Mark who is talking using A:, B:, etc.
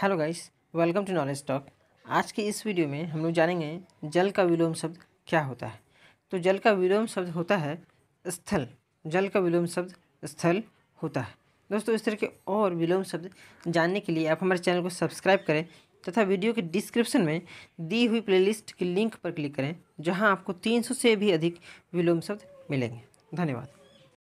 A: hello guys welcome to knowledge talk आज के इस वीडियो में हम लोग जानेंगे जल का विलोम शब्द क्या होता है तो जल का विलोम शब्द होता है स्थल जल का विलोम शब्द स्थल होता है दोस्तों इस तरह के और विलोम शब्द जानने के लिए आप हमारे चैनल को सब्सक्राइब करें तथा वीडियो के डिस्क्रिप्शन में दी हुई प्लेलिस्ट के लिंक पर क्लिक करें जहाँ आपको तीन से भी अधिक विलोम शब्द मिलेंगे धन्यवाद